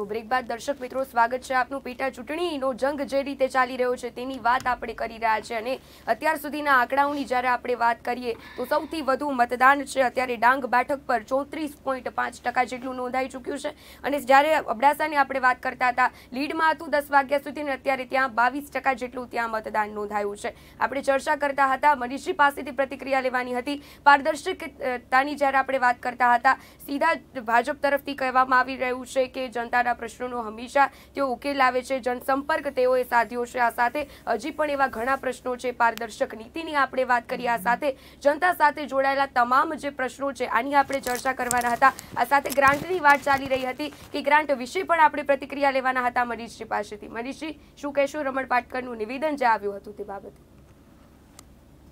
તો બ્રેક બાદ દર્શક મિત્રો સ્વાગત છે આપનું પેટા ચૂંટણીનો જંગ જે રીતે ચાલી રહ્યો છે તેની વાત આપણે કરી રહ્યા છે અને અત્યાર સુધીના આંકડાઓની જ્યારે આપણે વાત કરીએ તો સૌથી વધુ મતદાન છે અત્યારે ડાંગ બેઠક પર ચોત્રીસ પોઈન્ટ પાંચ ટકા જેટલું નોંધાઈ ચૂક્યું છે અને જ્યારે અબડાસાની આપણે વાત કરતા હતા લીડમાં હતું દસ વાગ્યા સુધી અને અત્યારે ત્યાં બાવીસ ટકા જેટલું ત્યાં મતદાન નોંધાયું છે આપણે ચર્ચા કરતા હતા મનીષજી પાસેથી પ્રતિક્રિયા લેવાની હતી પારદર્શકતાની જ્યારે આપણે વાત કરતા હતા સીધા ભાજપ તરફથી કહેવામાં આવી રહ્યું છે કે જનતાના લોકોના પ્રશ્નોનો હંમેશા તેઓ ઉકેલ લાવે છે જનસંપર્ક તેઓએ સાધ્યો છે આ સાથે હજી પણ એવા ઘણા પ્રશ્નો છે પારદર્શક નીતિની આપણે વાત કરી આ સાથે જનતા સાથે જોડાયેલા તમામ જે પ્રશ્નો છે આની આપણે ચર્ચા કરવાના હતા આ સાથે ગ્રાન્ટની વાત ચાલી રહી હતી કે ગ્રાન્ટ વિશે પણ આપણે પ્રતિક્રિયા લેવાના હતા મનીષજી પાસેથી મનીષજી શું કહેશો રમણ પાટકરનું નિવેદન જે આવ્યું હતું તે બાબતે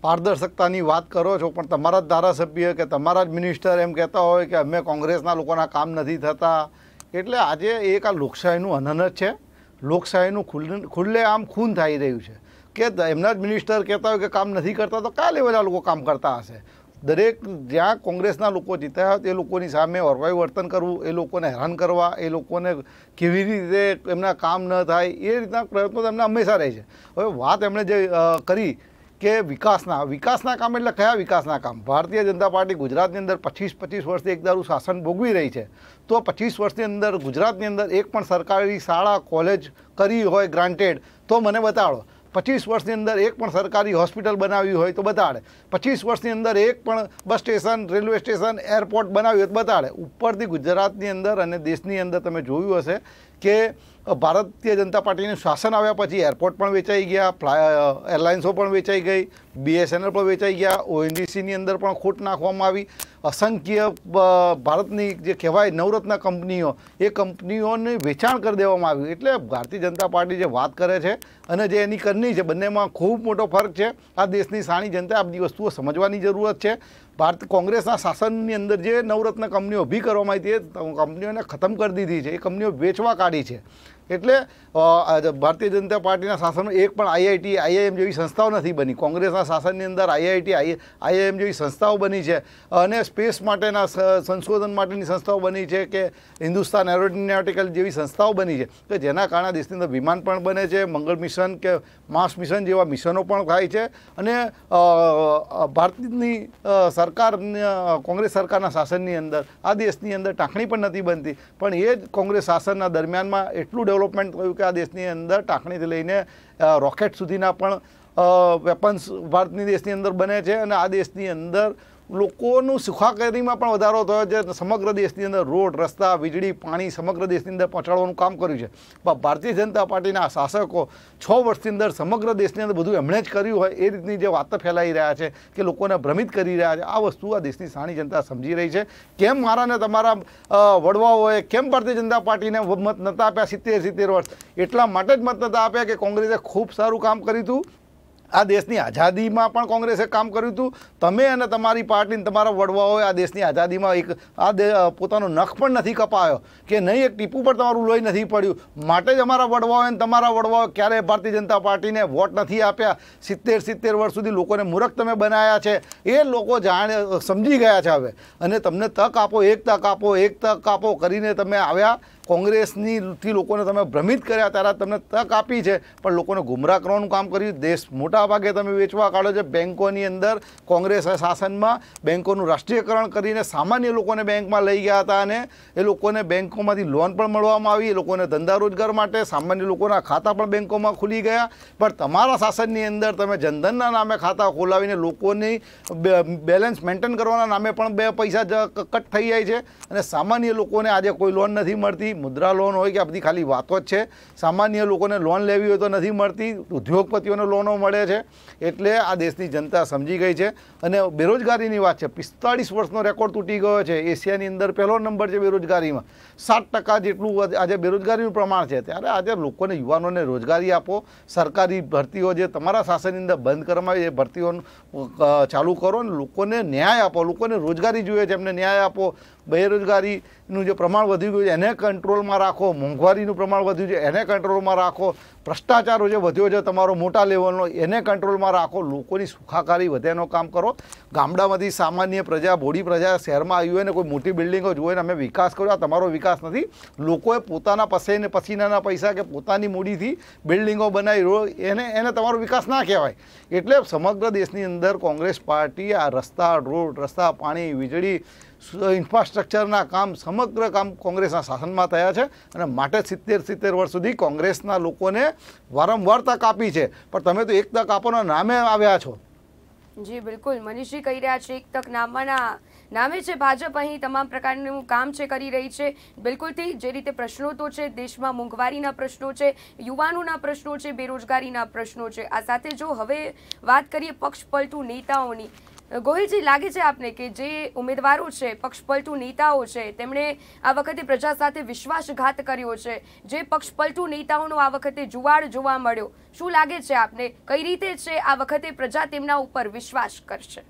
પારદર્શકતાની વાત કરો છો પણ તમારા જ ધારાસભ્ય કે તમારા જ મિનિસ્ટર એમ કહેતા હોય કે અમે કોંગ્રેસના લોકોના કામ નથી થતા એટલે આજે એક આ લોકશાહીનું અનનત છે લોકશાહીનું ખુલ્લે આમ ખૂન થઈ રહ્યું છે કે એમના જ મિનિસ્ટર કહેતા હોય કે કામ નથી કરતા તો કયા લેવલે લોકો કામ કરતા હશે દરેક જ્યાં કોંગ્રેસના લોકો જીત્યા હોય તે લોકોની સામે ઓરવાયું વર્તન કરવું એ લોકોને હેરાન કરવા એ લોકોને કેવી રીતે એમના કામ ન થાય એ રીતના પ્રયત્નો તેમના હંમેશા રહે છે હવે વાત એમણે જે કરી કે વિકાસના વિકાસના કામ એટલે કયા વિકાસના કામ ભારતીય જનતા પાર્ટી ગુજરાતની અંદર પચીસ પચીસ વર્ષથી એકદારું શાસન ભોગવી રહી છે તો પચીસ વર્ષની અંદર ગુજરાતની અંદર એક પણ સરકારી શાળા કોલેજ કરી હોય ગ્રાન્ટેડ તો મને બતાડો પચીસ વર્ષની અંદર એક પણ સરકારી હોસ્પિટલ બનાવી હોય તો બતાડે પચીસ વર્ષની અંદર એક પણ bus station railway station airport બનાવ્યું હોય તો બતાડે ઉપરથી ગુજરાતની અંદર અને દેશની અંદર તમે જોયું હશે કે ભારતીય જનતા પાર્ટીનું શાસન આવ્યા પછી એરપોર્ટ પણ વેચાઈ ગયા ફ્લાય એરલાઇન્સો પણ વેચાઈ ગઈ બીએસએનએલ પણ વેચાઈ ગયા ઓએનજીસીની અંદર પણ ખોટ નાખવામાં આવી અસંખ્ય ભારતની જે કહેવાય નવરત્ન કંપનીઓ એ કંપનીઓને વેચાણ કરી દેવામાં આવ્યું એટલે ભારતીય જનતા પાર્ટી જે વાત કરે છે અને જે એની કરની છે બંનેમાં ખૂબ મોટો ફરક છે આ દેશની સાણી જનતા આ બધી વસ્તુઓ સમજવાની જરૂરત છે ભારત કોંગ્રેસના શાસનની અંદર જે નવરત્ન કંપનીઓ ઊભી કરવામાં આવી તે કંપનીઓને ખતમ કરી દીધી છે એ કંપનીઓ વેચવા કાઢી છે એટલે ભારતીય જનતા પાર્ટીના શાસનમાં એક પણ આઈઆઈટી આઈઆઈએમ જેવી સંસ્થાઓ નથી બની કોંગ્રેસના શાસનની અંદર આઈઆઈટી આઈ આઈઆઈએમ જેવી સંસ્થાઓ બની છે અને સ્પેસ માટેના સંશોધન માટેની સંસ્થાઓ બની છે કે હિન્દુસ્તાન એરોનેટિકલ જેવી સંસ્થાઓ બની છે કે જેના કારણે દેશની અંદર વિમાન પણ બને છે મંગળ મિશન કે માસ મિશન જેવા મિશનો પણ થાય છે અને ભારતની સરકાર કોંગ્રેસ સરકારના શાસનની અંદર આ દેશની અંદર ટાંકણી પણ નથી બનતી પણ એ જ કોંગ્રેસ શાસનના દરમિયાનમાં એટલું ડેવલપ ડેવલપમેન્ટ થયું કે આ દેશની અંદર ટાંકણીથી લઈને રોકેટ સુધીના પણ વેપન્સ ભારતની દેશની અંદર બને છે અને આ દેશની અંદર લોકોનું સુખાકારીમાં પણ વધારો થયો છે સમગ્ર દેશની અંદર રોડ રસ્તા વીજળી પાણી સમગ્ર દેશની અંદર પહોંચાડવાનું કામ કર્યું છે ભારતીય જનતા પાર્ટીના શાસકો છ વર્ષની અંદર સમગ્ર દેશની અંદર બધું એમણે જ કર્યું હોય એ રીતની જે વાતો ફેલાઈ રહ્યા છે કે લોકોને ભ્રમિત કરી રહ્યા છે આ વસ્તુ આ દેશની સાણી જનતા સમજી રહી છે કેમ મારાને તમારા વડવાઓએ કેમ ભારતીય જનતા પાર્ટીને મત નતા આપ્યા સિત્તેર સિત્તેર વર્ષ એટલા માટે જ મત નતા આપ્યા કે કોંગ્રેસે ખૂબ સારું કામ કર્યું હતું આ દેશની આઝાદીમાં પણ કોંગ્રેસે કામ કર્યું હતું તમે અને તમારી પાર્ટીને તમારા વડવાઓએ આ દેશની આઝાદીમાં એક આ પોતાનો નખ પણ નથી કપાયો કે નહીં એક ટીપું પર તમારું લોહી નથી પડ્યું માટે જ અમારા વડવાઓએ તમારા વડવાઓ ક્યારેય ભારતીય જનતા પાર્ટીને વોટ નથી આપ્યા સિત્તેર સિત્તેર વર્ષ સુધી લોકોને મૂરખ તમે બનાવ્યા છે એ લોકો જાણે સમજી ગયા છે હવે અને તમને તક આપો એક તક આપો એક તક આપો કરીને તમે આવ્યા કોંગ્રેસની લોકોને તમે ભ્રમિત કર્યા ત્યારે તમને તક આપી છે પણ લોકોને ગુમરાહ કરવાનું કામ કર્યું દેશ મોટા ભાગે તમે વેચવા કાઢો છે બેન્કોની અંદર કોંગ્રેસ શાસનમાં બેંકોનું રાષ્ટ્રીયકરણ કરીને સામાન્ય લોકોને બેંકમાં લઈ ગયા હતા અને એ લોકોને બેન્કોમાંથી લોન પણ મળવામાં આવી એ લોકોને ધંધા રોજગાર માટે સામાન્ય લોકોના ખાતા પણ બેંકોમાં ખુલી ગયા પણ તમારા શાસનની અંદર તમે જનધનના નામે ખાતા ખોલાવીને લોકોની બેલેન્સ મેન્ટેન કરવાના નામે પણ બે પૈસા કટ થઈ જાય છે અને સામાન્ય લોકોને આજે કોઈ લોન નથી મળતી મુદ્રા લોન હોય કે આ બધી ખાલી વાતો જ છે સામાન્ય લોકોને લોન લેવી હોય તો નથી મળતી ઉદ્યોગપતિઓને લોનો મળે છે એટલે આ દેશની જનતા સમજી ગઈ છે અને બેરોજગારીની વાત છે પિસ્તાળીસ વર્ષનો રેકોર્ડ તૂટી ગયો છે એશિયાની અંદર પહેલો નંબર છે બેરોજગારીમાં સાત ટકા જેટલું આજે બેરોજગારીનું પ્રમાણ છે ત્યારે આજે લોકોને યુવાનોને રોજગારી આપો સરકારી ભરતીઓ જે તમારા શાસનની અંદર બંધ કરવામાં આવી એ ભરતીઓનું ચાલુ કરો અને લોકોને ન્યાય આપો લોકોને રોજગારી જોઈએ છે એમને ન્યાય આપો બેરોજગારીનું જે પ્રમાણ વધી ગયું છે એને કંટ્રોલ કંટ્રોલમાં રાખો મોંઘવારીનું પ્રમાણ વધ્યું છે એને કંટ્રોલમાં રાખો ભ્રષ્ટાચારો જે વધ્યો છે તમારો મોટા લેવલનો એને કંટ્રોલમાં રાખો લોકોની સુખાકારી વધે એનો કામ કરો ગામડામાંથી સામાન્ય પ્રજા બોડી પ્રજા શહેરમાં આવી હોય ને કોઈ મોટી બિલ્ડિંગો જોઈને અમે વિકાસ કર્યો આ તમારો વિકાસ નથી લોકોએ પોતાના પસેને પસીનાના પૈસા કે પોતાની મૂડીથી બિલ્ડિંગો બનાવી રહો એને એને તમારો વિકાસ ના કહેવાય એટલે સમગ્ર દેશની અંદર કોંગ્રેસ પાર્ટી આ રસ્તા રોડ રસ્તા પાણી વીજળી ઇન્ફ્રાસ્ટ્રક્ચરના કામ સમગ્ર કામ કોંગ્રેસના શાસનમાં થયા છે અને માટે સિત્તેર સિત્તેર વર્ષ સુધી કોંગ્રેસના લોકોને વારંવાર તક આપી છે પણ તમે તો એક તક આપવાના નામે આવ્યા છો જી બિલકુલ મનીષજી કહી રહ્યા છે એક તક નામવાના નામે છે ભાજપ અહીં તમામ પ્રકારનું કામ છે કરી રહી છે બિલકુલથી જે રીતે પ્રશ્નો તો છે દેશમાં મોંઘવારીના પ્રશ્નો છે યુવાનોના પ્રશ્નો છે બેરોજગારીના પ્રશ્નો છે આ સાથે જો હવે વાત કરીએ પક્ષ પલટું નેતાઓની ગોહિલજી લાગે છે આપને કે જે ઉમેદવારો છે પક્ષપલટુ નેતાઓ છે તેમણે આ વખતે પ્રજા સાથે વિશ્વાસઘાત કર્યો છે જે પક્ષપલટુ નેતાઓનો આ વખતે જુવાડ જોવા મળ્યો શું લાગે છે આપને કઈ રીતે છે આ વખતે પ્રજા તેમના ઉપર વિશ્વાસ કરશે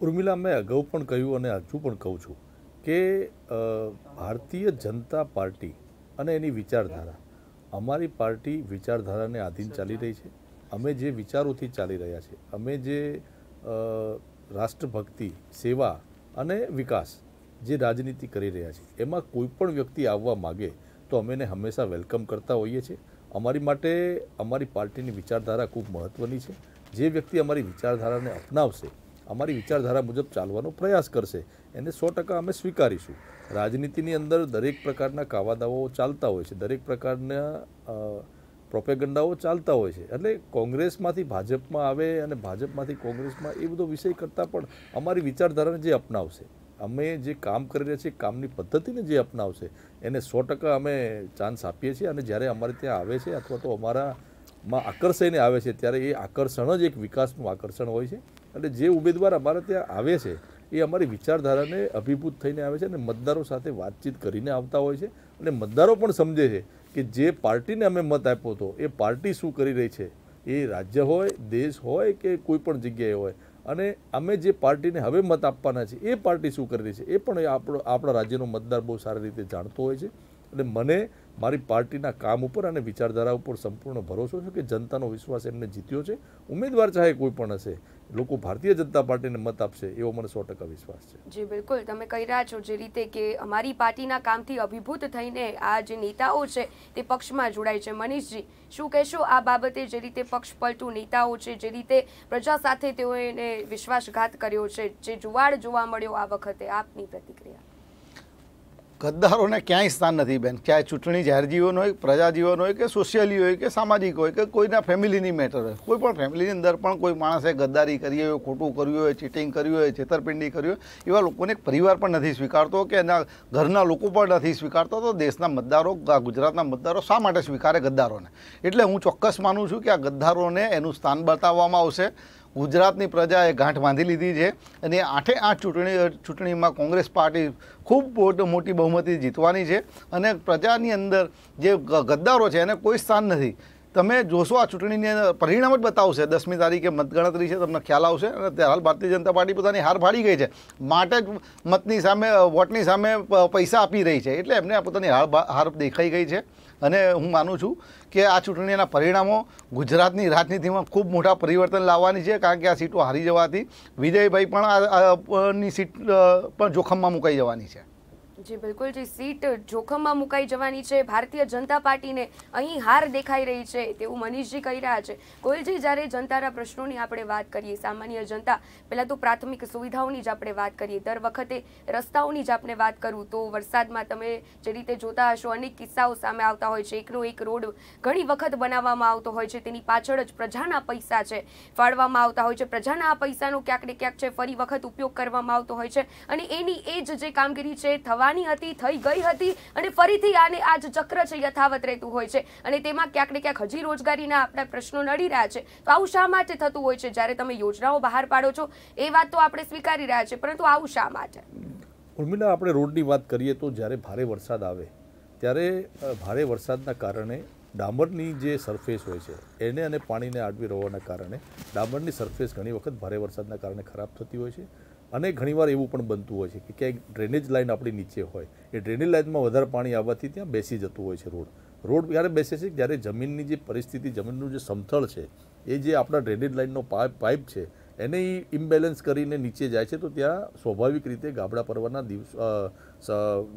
ઉર્મિલા મેં અગાઉ પણ કહ્યું અને હજુ પણ કહું છું કે ભારતીય જનતા પાર્ટી અને એની વિચારધારા અમારી પાર્ટી વિચારધારાને આધીન ચાલી રહી છે અમે જે વિચારોથી ચાલી રહ્યા છીએ અમે જે રાષ્ટ્રભક્તિ સેવા અને વિકાસ જે રાજનીતિ કરી રહ્યા છે એમાં કોઈપણ વ્યક્તિ આવવા માગે તો અમે એને હંમેશા વેલકમ કરતા હોઈએ છીએ અમારી માટે અમારી પાર્ટીની વિચારધારા ખૂબ મહત્ત્વની છે જે વ્યક્તિ અમારી વિચારધારાને અપનાવશે અમારી વિચારધારા મુજબ ચાલવાનો પ્રયાસ કરશે એને સો ટકા અમે સ્વીકારીશું રાજનીતિની અંદર દરેક પ્રકારના કાવાદાઓ ચાલતા હોય છે દરેક પ્રકારના પ્રોપેગંડાઓ ચાલતા હોય છે એટલે કોંગ્રેસમાંથી ભાજપમાં આવે અને ભાજપમાંથી કોંગ્રેસમાં એ બધો વિષય કરતાં પણ અમારી વિચારધારાને જે અપનાવશે અમે જે કામ કરી રહ્યા છીએ કામની પદ્ધતિને જે અપનાવશે એને સો ટકા અમે ચાન્સ આપીએ છીએ અને જ્યારે અમારે ત્યાં આવે છે અથવા તો અમારામાં આકર્ષાઈને આવે છે ત્યારે એ આકર્ષણ જ એક વિકાસનું આકર્ષણ હોય છે એટલે જે ઉમેદવાર અમારે ત્યાં આવે છે એ અમારી વિચારધારાને અભિભૂત થઈને આવે છે અને મતદારો સાથે વાતચીત કરીને આવતા હોય છે અને મતદારો પણ સમજે છે કે જે પાર્ટીને અમે મત આપ્યો હતો એ પાર્ટી શું કરી રહી છે એ રાજ્ય હોય દેશ હોય કે કોઈ પણ જગ્યાએ હોય અને અમે જે પાર્ટીને હવે મત આપવાના છે એ પાર્ટી શું કરી રહી છે એ પણ આપણો આપણા રાજ્યનો મતદાર બહુ સારી રીતે જાણતો હોય છે અને મને મારી પાર્ટીના કામ ઉપર અને વિચારધારા ઉપર સંપૂર્ણ ભરોસો છે કે જનતાનો વિશ્વાસ એમને જીત્યો છે ઉમેદવાર ચાહે કોઈ પણ હશે લોકો ભારતીય જનતા પાર્ટીને મત આપશે એવો મને સો ટકા વિશ્વાસ છે જી બિલકુલ તમે કહી રહ્યા છો જે રીતે કે અમારી પાર્ટીના કામથી અભિભૂત થઈને આ જે નેતાઓ છે તે પક્ષમાં જોડાય છે મનીષજી શું કહેશો આ બાબતે જે રીતે પક્ષ પલટું નેતાઓ છે જે રીતે પ્રજા સાથે તેઓએ વિશ્વાસઘાત કર્યો છે જે જુવાડ જોવા મળ્યો આ વખતે આપની પ્રતિક્રિયા ગદ્દારોને ક્યાંય સ્થાન નથી બેન ક્યાંય ચૂંટણી જાહેરજીવન હોય પ્રજાજીવન હોય કે સોશિયલી હોય કે સામાજિક હોય કે કોઈના ફેમિલીની મેટર હોય કોઈ પણ ફેમિલીની અંદર પણ કોઈ માણસે ગદ્દારી કરી હોય ખોટું કર્યું હોય ચીટિંગ કર્યું હોય છેતરપિંડી કરી હોય એવા લોકોને પરિવાર પણ નથી સ્વીકારતો કે એના ઘરના લોકો પણ નથી સ્વીકારતો તો દેશના મતદારો ગુજરાતના મતદારો શા માટે સ્વીકારે ગદ્દારોને એટલે હું ચોક્કસ માનું છું કે આ ગદ્દારોને એનું સ્થાન બતાવવામાં આવશે ગુજરાતની પ્રજાએ ગાંઠ બાંધી લીધી છે અને આઠે આઠ ચૂંટણી ચૂંટણીમાં કોંગ્રેસ પાર્ટી ખૂબ મોટી બહુમતી જીતવાની છે અને પ્રજાની અંદર જે ગદ્દારો છે એને કોઈ સ્થાન નથી તમે જોશો આ ચૂંટણીને પરિણામ જ બતાવશે દસમી તારીખે મતગણતરી છે તમને ખ્યાલ આવશે અને ત્યારે હાલ ભારતીય જનતા પાર્ટી પોતાની હાર ફાડી ગઈ છે માટે જ મતની સામે વોટની સામે પૈસા આપી રહી છે એટલે એમને પોતાની હાર હાર દેખાઈ ગઈ છે અને હું માનું છું કે આ ચૂંટણીના પરિણામો ગુજરાતની રાજનીતિમાં ખૂબ મોટા પરિવર્તન લાવવાની છે કારણ કે આ સીટો હારી જવાથી વિજયભાઈ પણ આ ની સીટ પણ જોખમમાં મુકાઈ જવાની છે જી બિલકુલ જે સીટ જોખમમાં મુકાઈ જવાની છે ભારતીય જનતા પાર્ટીને અહીં હાર દેખાઈ રહી છે તેવું મનીષજી કહી રહ્યા છે કોઈલજી જ્યારે જનતાના પ્રશ્નોની આપણે વાત કરીએ સામાન્ય જનતા પહેલાં તો પ્રાથમિક સુવિધાઓની જ આપણે વાત કરીએ દર વખતે રસ્તાઓની જ આપણે વાત કરું તો વરસાદમાં તમે જે રીતે જોતા હશો અનેક કિસ્સાઓ સામે આવતા હોય છે એકનો એક રોડ ઘણી વખત બનાવવામાં આવતો હોય છે તેની પાછળ જ પ્રજાના પૈસા છે ફાળવામાં આવતા હોય છે પ્રજાના આ પૈસાનો ક્યાંક ને ક્યાંક છે ફરી વખત ઉપયોગ કરવામાં આવતો હોય છે અને એની એ જ જે કામગીરી છે થવા નાની હતી થઈ ગઈ હતી અને ફરીથી આને આજ ચક્ર છે યથાવત રહેતું હોય છે અને તેમાં ક્યાંક ને ક્યાંક હજી રોજગારીના આપણા પ્રશ્નો નડી રહ્યા છે તો આવું શા માટે થતું હોય છે જ્યારે તમે યોજનાઓ બહાર પાડો છો એ વાત તો આપણે સ્વીકારી રહ્યા છે પરંતુ આવું શા માટે ઉર્મિલા આપણે રોડની વાત કરીએ તો જ્યારે ભારે વરસાદ આવે ત્યારે ભારે વરસાદના કારણે ડામરની જે સરફેસ હોય છે એને અને પાણીને આડવી રહવાના કારણે ડામરની સરફેસ ઘણી વખત ભારે વરસાદના કારણે ખરાબ થતી હોય છે અને ઘણીવાર એવું પણ બનતું હોય છે કે ક્યાંક ડ્રેનેજ લાઇન આપણી નીચે હોય એ ડ્રેનેજ લાઇનમાં વધારે પાણી આવવાથી ત્યાં બેસી જતું હોય છે રોડ રોડ ક્યારે બેસે છે જ્યારે જમીનની જે પરિસ્થિતિ જમીનનું જે સમથળ છે એ જે આપણા ડ્રેનેજ લાઇનનો પાઇપ પાઇપ છે એને ઇમ્બેલેન્સ કરીને નીચે જાય છે તો ત્યાં સ્વાભાવિક રીતે ગાબડા પરવાના દિવસ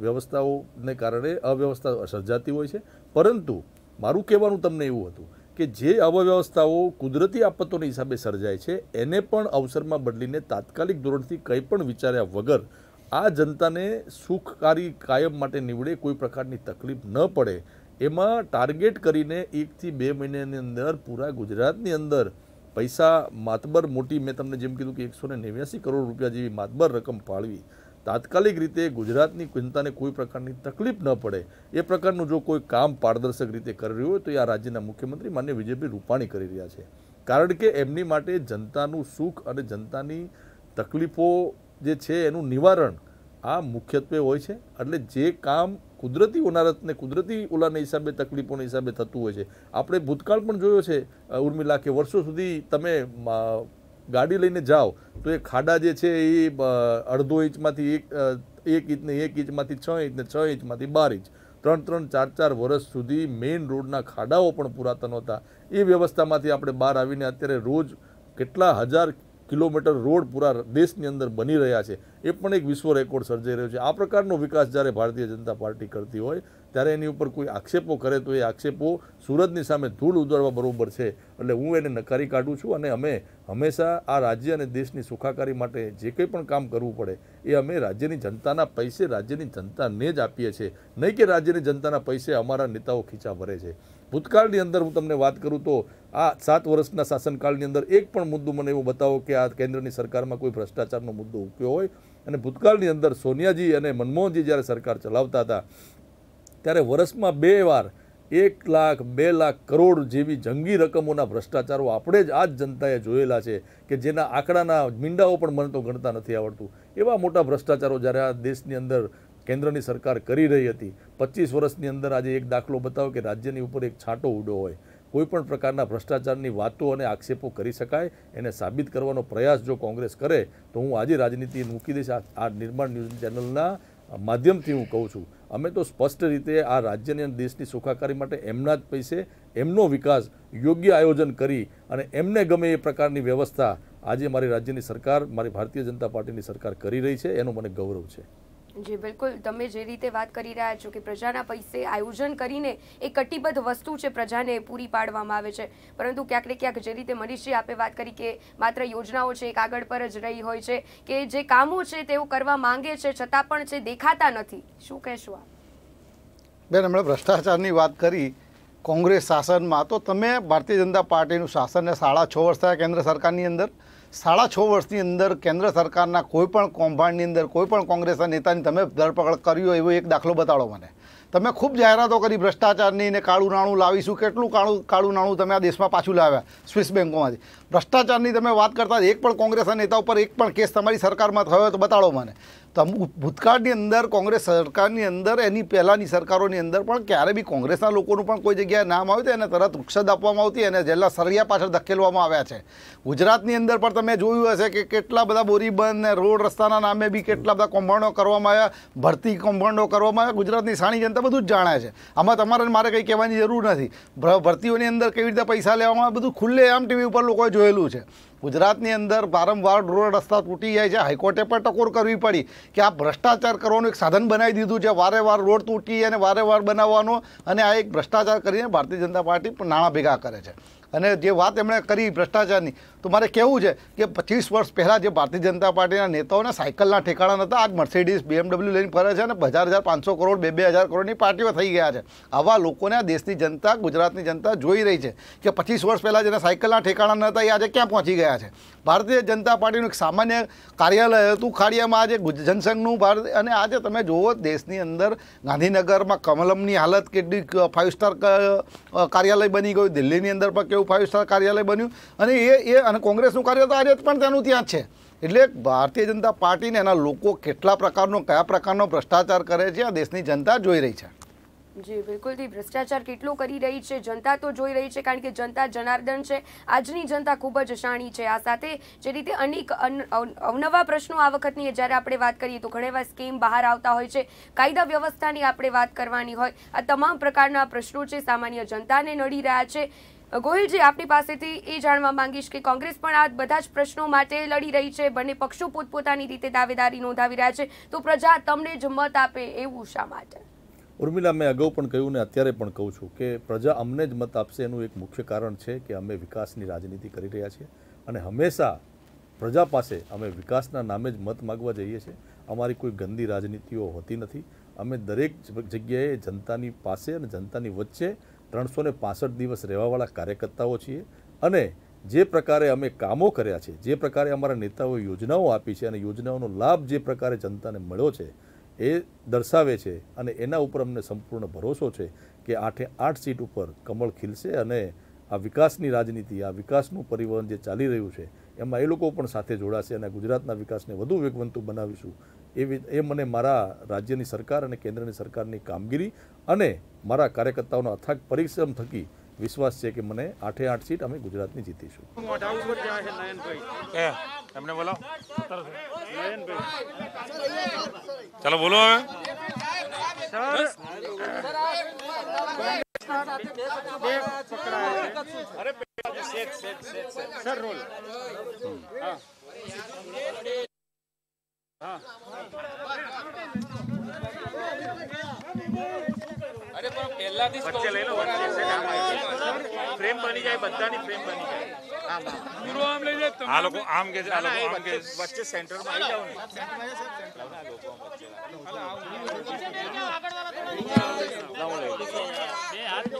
વ્યવસ્થાઓને કારણે અવ્યવસ્થા સર્જાતી હોય છે પરંતુ મારું કહેવાનું તમને એવું હતું કે જે અવ્યવસ્થાઓ કુદરતી આપત્તોના હિસાબે સર્જાય છે એને પણ અવસરમાં બદલીને તાત્કાલિક ધોરણથી કંઈ પણ વિચાર્યા વગર આ જનતાને સુખકારી કાયમ માટે નીવડે કોઈ પ્રકારની તકલીફ ન પડે એમાં ટાર્ગેટ કરીને એકથી બે મહિનાની અંદર પૂરા ગુજરાતની અંદર પૈસા માતબર મોટી મેં તમને જેમ કીધું કે એકસો ને નેવ્યાસી કરોડ રૂપિયા જેવી માતબર રકમ ફાળવી તાત્કાલિક રીતે ગુજરાતની જનતાને કોઈ પ્રકારની તકલીફ ન પડે એ પ્રકારનું જો કોઈ કામ પારદર્શક રીતે કરી રહ્યું હોય તો એ આ રાજ્યના મુખ્યમંત્રી માન્ય વિજયભાઈ રૂપાણી કરી રહ્યા છે કારણ કે એમની માટે જનતાનું સુખ અને જનતાની તકલીફો જે છે એનું નિવારણ આ મુખ્યત્વે હોય છે એટલે જે કામ કુદરતી ઓનારતને કુદરતી ઓલાના હિસાબે તકલીફોના હિસાબે થતું હોય છે આપણે ભૂતકાળ પણ જોયો છે ઉર્મિલા કે વર્ષો સુધી તમે ગાડી લઈને જાઓ તો એ ખાડા જે છે એ અડધો ઇંચમાંથી એક એક ઇંચને એક ઇંચમાંથી છ ઇંચ ને છ ઇંચમાંથી બાર ઇંચ ત્રણ ત્રણ ચાર ચાર વર્ષ સુધી મેઇન રોડના ખાડાઓ પણ પુરાતન હતા એ વ્યવસ્થામાંથી આપણે બહાર આવીને અત્યારે રોજ કેટલા હજાર કિલોમીટર રોડ પૂરા દેશની અંદર બની રહ્યા છે એ પણ એક વિશ્વ રેકોર્ડ સર્જાઈ રહ્યો છે આ પ્રકારનો વિકાસ જ્યારે ભારતીય જનતા પાર્ટી કરતી હોય ત્યારે એની ઉપર કોઈ આક્ષેપો કરે તો એ આક્ષેપો સુરતની સામે ધૂળ ઉદાડવા બરાબર છે એટલે હું એને નકારી કાઢું છું અને અમે હંમેશા આ રાજ્ય અને દેશની સુખાકારી માટે જે કંઈ પણ કામ કરવું પડે એ અમે રાજ્યની જનતાના પૈસે રાજ્યની જનતાને જ આપીએ છીએ નહીં કે રાજ્યની જનતાના પૈસે અમારા નેતાઓ ખીચા ભરે છે ભૂતકાળની અંદર હું તમને વાત કરું તો આ સાત વર્ષના શાસનકાળની અંદર એક પણ મુદ્દો મને એવો બતાવો કે આ કેન્દ્રની સરકારમાં કોઈ ભ્રષ્ટાચારનો મુદ્દો ઉક્યો હોય અને ભૂતકાળની અંદર સોનિયાજી અને મનમોહનજી જ્યારે સરકાર ચલાવતા હતા ત્યારે વર્ષમાં બે વાર એક લાખ બે લાખ કરોડ જેવી જંગી રકમોના ભ્રષ્ટાચારો આપણે જ આ જ જનતાએ જોયેલા છે કે જેના આંકડાના મીંડાઓ પણ મને તો ગણતા નથી આવડતું એવા મોટા ભ્રષ્ટાચારો જ્યારે આ દેશની અંદર કેન્દ્રની સરકાર કરી રહી હતી પચીસ વર્ષની અંદર આજે એક દાખલો બતાવો કે રાજ્યની ઉપર એક છાંટો ઉડો હોય કોઈપણ પ્રકારના ભ્રષ્ટાચારની વાતો અને આક્ષેપો કરી શકાય એને સાબિત કરવાનો પ્રયાસ જો કોંગ્રેસ કરે તો હું આજે રાજનીતિ મૂકી દઈશ આ નિર્માણ ન્યૂઝ ચેનલના માધ્યમથી હું કહું છું અમે તો સ્પષ્ટ રીતે આ રાજ્યની અને દેશની સુખાકારી માટે એમના જ પૈસે એમનો વિકાસ યોગ્ય આયોજન કરી અને એમને ગમે એ પ્રકારની વ્યવસ્થા આજે મારી રાજ્યની સરકાર મારી ભારતીય જનતા પાર્ટીની સરકાર કરી રહી છે એનો મને ગૌરવ છે જી બિલકુલ તમે જે રીતે વાત કરી રહ્યા છો કે પ્રજાના પૈસે આયોજન કરીને એ કટિબદ્ધ વસ્તુ છે પ્રજાને પૂરી પાડવામાં આવે છે પરંતુ ક્યાંક ને ક્યાંક જે રીતે મનીષજી આપે વાત કરી કે માત્ર યોજનાઓ છે એ કાગળ પર જ રહી હોય છે કે જે કામો છે તેઓ કરવા માંગે છે છતાં પણ જે દેખાતા નથી શું કહેશું આપ બેન હમણાં ભ્રષ્ટાચારની વાત કરી કોંગ્રેસ શાસનમાં તો તમે ભારતીય જનતા પાર્ટીનું શાસનને સાડા છ વર્ષ થયા કેન્દ્ર સરકારની અંદર સાડા છ વર્ષની અંદર કેન્દ્ર સરકારના કોઈપણ કૌભાંડની અંદર કોઈપણ કોંગ્રેસના નેતાની તમે ધરપકડ કરી હોય એવો એક દાખલો બતાડો મને તમે ખૂબ જાહેરાતો કરી ભ્રષ્ટાચારની ને કાળું નાણું લાવીશું કેટલું કાળું કાળું નાણું તમે આ દેશમાં પાછું લાવ્યા સ્વિસ બેન્કોમાંથી ભ્રષ્ટાચારની તમે વાત કરતા એક પણ કોંગ્રેસના નેતા ઉપર એક પણ કેસ તમારી સરકારમાં થયો તો બતાડો મને તમ ભૂતકાળની અંદર કોંગ્રેસ સરકારની અંદર એની પહેલાંની સરકારોની અંદર પણ ક્યારે બી કોંગ્રેસના લોકોનું પણ કોઈ જગ્યાએ નામ આવ્યું તો એને તરત ઉક્ષદ આપવામાં આવતી અને જેલા સરિયા પાછળ ધકેલવામાં આવ્યા છે ગુજરાતની અંદર પણ તમે જોયું હશે કે કેટલા બધા બોરીબંધ ને રોડ રસ્તાના નામે બી કેટલા બધા કૌભાંડો કરવામાં આવ્યા ભરતી કૌભાંડો કરવામાં આવ્યા ગુજરાતની સાણી જનતા બધું જ જાણે છે આમાં તમારે મારે કંઈ કહેવાની જરૂર નથી ભરતીઓની અંદર કેવી રીતે પૈસા લેવામાં બધું ખુલ્લે આમ ટીવી ઉપર લોકોએ જોયેલું છે ગુજરાતની અંદર વારંવાર રોડ રસ્તા તૂટી જાય છે હાઈકોર્ટે પણ ટકોર કરવી પડી કે આ ભ્રષ્ટાચાર કરવાનું એક સાધન બનાવી દીધું છે વારે વાર રોડ તૂટી અને વારે વાર બનાવવાનો અને આ એક ભ્રષ્ટાચાર કરીને ભારતીય જનતા પાર્ટી નાણાં ભેગા કરે છે અને જે વાત એમણે કરી ભ્રષ્ટાચારની તો મારે કહેવું છે કે પચીસ વર્ષ પહેલાં જે ભારતીય જનતા પાર્ટીના નેતાઓને સાયકલના ઠેકાણા નહોતા આજ મર્સિડીઝ બીએમડબલ્યુ લઈને ફરે છે અને હજાર હજાર પાંચસો કરોડ બે બે હજાર કરોડની પાર્ટીઓ થઈ ગયા છે આવા લોકોને આ દેશની જનતા ગુજરાતની જનતા જોઈ રહી છે કે પચીસ વર્ષ પહેલાં જેના સાયકલના ઠેકાણા નહોતા એ આજે ક્યાં પહોંચી ગયા છે ભારતીય જનતા પાર્ટીનું એક સામાન્ય કાર્યાલય હતું ખાડિયામાં આજે જનસંઘનું ભારત અને આજે તમે જુઓ દેશની અંદર ગાંધીનગરમાં કમલમની હાલત કેટલી ફાઇવ સ્ટાર કાર્યાલય બની ગયું દિલ્હીની અંદર પણ કેવું ફાઇવ સ્ટાર કાર્યાલય બન્યું અને એ એ અને કોંગ્રેસનું કાર્ય તો આજે પણ તેનું ત્યાં છે એટલે ભારતીય જનતા પાર્ટીને એના લોકો કેટલા પ્રકારનો કયા પ્રકારનો ભ્રષ્ટાચાર કરે છે આ દેશની જનતા જોઈ રહી છે જી બિલકુલથી ભ્રષ્ટાચાર કેટલો કરી રહી છે જનતા તો જોઈ રહી છે કારણ કે જનતા જનાર્દન છે આજની જનતા ખૂબ જ શાણી છે આ સાથે જે રીતે અનેક અવનવા પ્રશ્નો આ વખતની જ્યારે આપણે વાત કરીએ તો ઘણા સ્કીમ બહાર આવતા હોય છે કાયદા વ્યવસ્થાની આપણે વાત કરવાની હોય આ તમામ પ્રકારના પ્રશ્નો છે સામાન્ય જનતાને નડી રહ્યા છે ગોહિલજી આપની પાસેથી એ જાણવા માંગીશ કે કોંગ્રેસ પણ આ બધા જ પ્રશ્નો માટે લડી રહી છે બંને પક્ષો પોતપોતાની રીતે દાવેદારી નોંધાવી રહ્યા છે તો પ્રજા તમને જ મત આપે એવું શા માટે ઉર્મિલા મેં અગાઉ પણ કહ્યું ને અત્યારે પણ કહું છું કે પ્રજા અમને જ મત આપશે એનું એક મુખ્ય કારણ છે કે અમે વિકાસની રાજનીતિ કરી રહ્યા છીએ અને હંમેશા પ્રજા પાસે અમે વિકાસના નામે જ મત માગવા જઈએ છીએ અમારી કોઈ ગંદી રાજનીતિઓ હોતી નથી અમે દરેક જગ્યાએ જનતાની પાસે અને જનતાની વચ્ચે ત્રણસો ને પાસઠ દિવસ રહેવાવાળા કાર્યકર્તાઓ છીએ અને જે પ્રકારે અમે કામો કર્યા છે જે પ્રકારે અમારા નેતાઓએ યોજનાઓ આપી છે અને યોજનાઓનો લાભ જે પ્રકારે જનતાને મળ્યો છે એ દર્શાવે છે અને એના ઉપર અમને સંપૂર્ણ ભરોસો છે કે આઠે આઠ સીટ ઉપર કમળ ખીલશે અને આ વિકાસની રાજનીતિ આ વિકાસનું પરિવહન જે ચાલી રહ્યું છે એમાં એ લોકો પણ સાથે જોડાશે અને ગુજરાતના વિકાસને વધુ વેગવંતુ બનાવીશું એ એ મને મારા રાજ્યની સરકાર અને કેન્દ્રની સરકારની કામગીરી અને મારા કાર્યકર્તાઓનો અથાગ પરિશ્રમ થકી વિશ્વાસ છે કે મને આઠે આઠ સીટ અમે ગુજરાતની જીતીશું ચાલો બોલો હવે હા બધાથી વચ્ચે લઈ લો વચ્ચે ફ્રેમ બની જાય બધાની ફ્રેમ બની જાય આમ પૂરો આમ જાય આમ આમ વચ્ચે સેન્ટર માં આવી જાવ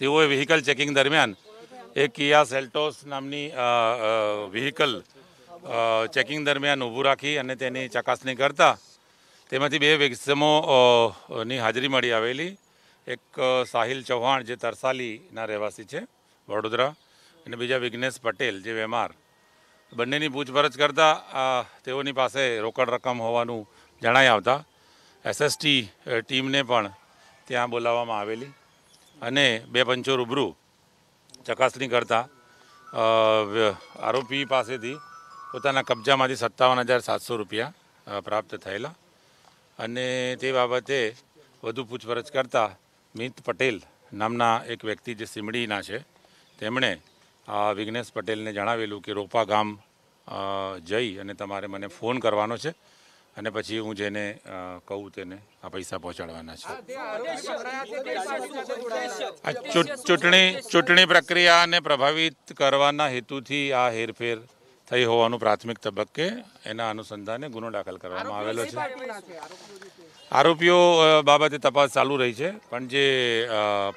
તેઓએ વ્હીકલ ચેકિંગ દરમિયાન એક કિયા સેલ્ટોસ નામની વ્હીકલ ચેકિંગ દરમિયાન ઊભું રાખી અને તેની ચકાસણી કરતા તેમાંથી બે વિક્ષમોની હાજરી મળી આવેલી એક સાહિલ ચૌહાણ જે તરસાલીના રહેવાસી છે વડોદરા અને બીજા વિઘ્નેશ પટેલ જે વેમાર બંનેની પૂછપરછ કરતાં તેઓની પાસે રોકડ રકમ હોવાનું જણાઈ આવતા એસએસટી ટીમને પણ ત્યાં બોલાવવામાં આવેલી અને બે પંચો રૂબરૂ ચકાસણી કરતાં આરોપી પાસેથી પોતાના કબજામાંથી સત્તાવન હજાર સાતસો રૂપિયા પ્રાપ્ત થયેલા અને તે બાબતે વધુ પૂછપરછ કરતાં મિત પટેલ નામના એક વ્યક્તિ જે સીમડીના છે તેમણે વિઘ્નેશ પટેલને જણાવેલું કે રોપા ગામ જઈ અને તમારે મને ફોન કરવાનો છે અને પછી હું જેને કહું તેને આ પૈસા પહોંચાડવાના છે ચૂંટણી ચૂંટણી પ્રક્રિયાને પ્રભાવિત કરવાના હેતુથી આ હેરફેર થઈ હોવાનું પ્રાથમિક તબક્કે એના અનુસંધાને ગુનો દાખલ કરવામાં આવેલો છે આરોપીઓ બાબતે તપાસ ચાલુ રહી છે પણ જે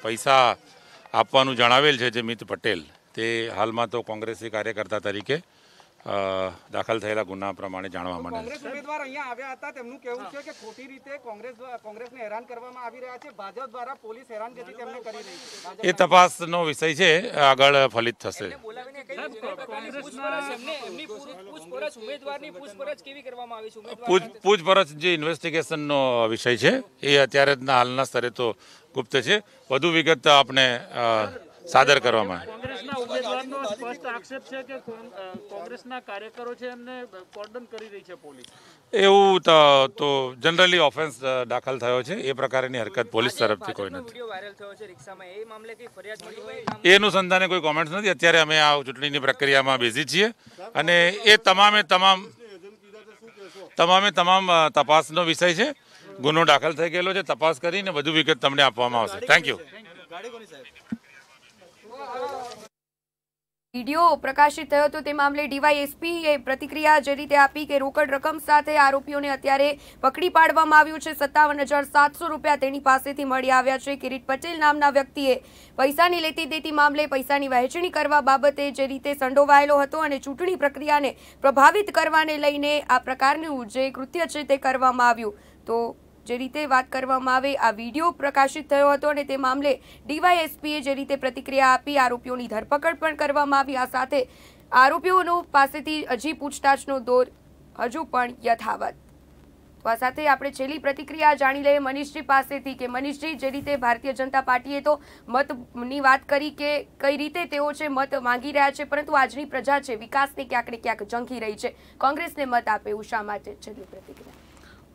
પૈસા આપવાનું જણાવેલ છે જે મિત પટેલ તે હાલમાં તો કોંગ્રેસી કાર્યકર્તા તરીકે દાખલ થયેલા ગુના પ્રમાણે જાણવા મળે કોંગ્રેસ ઉમેદવાર અહીંયા આવ્યા હતા તેમનું કહેવું છે કે ખોટી રીતે કોંગ્રેસ કોંગ્રેસને હેરાન કરવામાં આવી રહ્યા છે ભાજપ દ્વારા પોલીસ હેરાન કરી રહી છે એ તપાસનો વિષય છે આગળ ફલિત થશે પૂછપરછ જે ઇન્વેસ્ટિગેશનનો વિષય છે એ અત્યારે હાલના સ્તરે તો ગુપ્ત છે વધુ વિગત આપણે સાદર કરવામાં એવું તો જનરલી ઓફેન્સ દાખલ થયો છે એ પ્રકારની હરકત પોલીસ તરફથી કોઈ નથી એનું સંધાને કોઈ કોમેન્ટ નથી અત્યારે અમે આ ચૂંટણીની પ્રક્રિયામાં બેસી છીએ અને એ તમામે તમામ તમામે તમામ તપાસનો વિષય છે ગુનો દાખલ થઈ ગયેલો છે તપાસ કરીને વધુ વિગત તમને આપવામાં આવશે થેન્ક યુ વિડીયો પ્રકાશિત થયો હતો તે મામલે ડીવાયએસપીએ પ્રતિક્રિયા જે રીતે આપી કે રોકડ રકમ સાથે આરોપીઓને અત્યારે પકડી પાડવામાં આવ્યું છે સત્તાવન હજાર સાતસો રૂપિયા તેની પાસેથી મળી આવ્યા છે કિરીટ પટેલ નામના વ્યક્તિએ પૈસાની લેતી દેતી મામલે પૈસાની વહેંચણી કરવા બાબતે જે રીતે સંડોવાયેલો હતો અને ચૂંટણી પ્રક્રિયાને પ્રભાવિત કરવાને લઈને આ પ્રકારનું જે કૃત્ય છે તે કરવામાં આવ્યું તો જે રીતે વાત કરવામાં આવે આ વિડીયો પ્રકાશિત થયો હતો અને તે મામલે ડીવાયએસપીએ જે રીતે પ્રતિક્રિયા આપી આરોપીઓની ધરપકડ પણ કરવામાં આવી આ સાથે આરોપીઓનો પાસેથી હજી પૂછતાછનો દોર હજુ પણ યથાવત તો આ સાથે આપણે છેલ્લી પ્રતિક્રિયા જાણી લઈએ મનીષજી પાસેથી કે મનીષજી જે રીતે ભારતીય જનતા પાર્ટીએ તો મતની વાત કરી કે કઈ રીતે તેઓ છે મત માંગી રહ્યા છે પરંતુ આજની પ્રજા છે વિકાસને ક્યાંક ને ક્યાંક ઝંખી રહી છે કોંગ્રેસને મત આપે ઉષા શા માટે છેલ્લી પ્રતિક્રિયા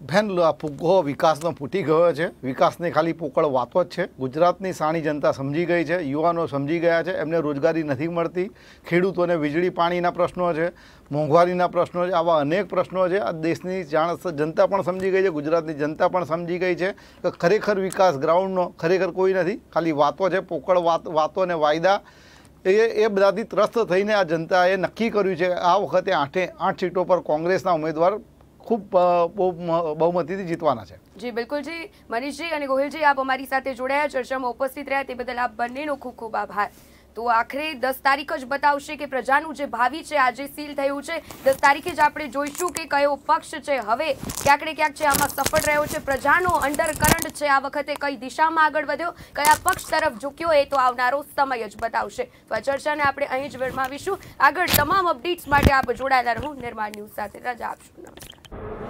બેન ફુગ્ગો વિકાસનો ફૂટી ગયો છે વિકાસની ખાલી પોકળ વાતો જ છે ગુજરાતની સાણી જનતા સમજી ગઈ છે યુવાનો સમજી ગયા છે એમને રોજગારી નથી મળતી ખેડૂતોને વીજળી પાણીના પ્રશ્નો છે મોંઘવારીના પ્રશ્નો છે આવા અનેક પ્રશ્નો છે આ દેશની જાણ જનતા પણ સમજી ગઈ છે ગુજરાતની જનતા પણ સમજી ગઈ છે કે ખરેખર વિકાસ ગ્રાઉન્ડનો ખરેખર કોઈ નથી ખાલી વાતો છે પોકળ વાત વાતો અને વાયદા એ એ બધાથી ત્રસ્ત થઈને આ જનતાએ નક્કી કર્યું છે આ વખતે આઠે આઠ સીટો પર કોંગ્રેસના ઉમેદવાર ખૂબ બહુમતીથી જીતવાના છે જી બિલકુલ જી મનીષજી અને ગોહિલજી આપ અમારી સાથે જોડાયા ચર્ચામાં ઉપસ્થિત રહ્યા તે બદલ આપ બંનેનો ખૂબ ખૂબ આભાર તો આખરે દસ તારીખ જ બતાવશે કે પ્રજાનું જે ભાવિ છે આજે સીલ થયું છે દસ તારીખે જ આપણે જોઈશું કે કયો પક્ષ છે હવે ક્યાંક ને ક્યાંક છે આમાં સફળ રહ્યો છે પ્રજાનો અંડરકરંટ છે આ વખતે કઈ દિશામાં આગળ વધ્યો કયા પક્ષ તરફ ઝૂક્યો એ તો આવનારો સમય જ બતાવશે તો આ ચર્ચાને આપણે અહીં જ વિરમાવીશું આગળ તમામ અપડેટ્સ માટે આપ જોડાયેલા રહો નિર્માણ ન્યૂઝ સાથે રજા આપશું નમસ્કાર